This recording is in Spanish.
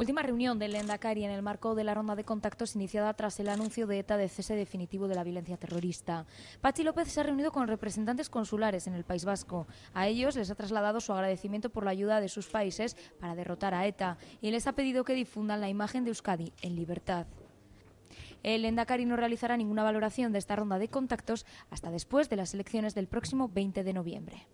Última reunión del Endacari en el marco de la ronda de contactos iniciada tras el anuncio de ETA de cese definitivo de la violencia terrorista. Pachi López se ha reunido con representantes consulares en el País Vasco. A ellos les ha trasladado su agradecimiento por la ayuda de sus países para derrotar a ETA y les ha pedido que difundan la imagen de Euskadi en libertad. El Endacari no realizará ninguna valoración de esta ronda de contactos hasta después de las elecciones del próximo 20 de noviembre.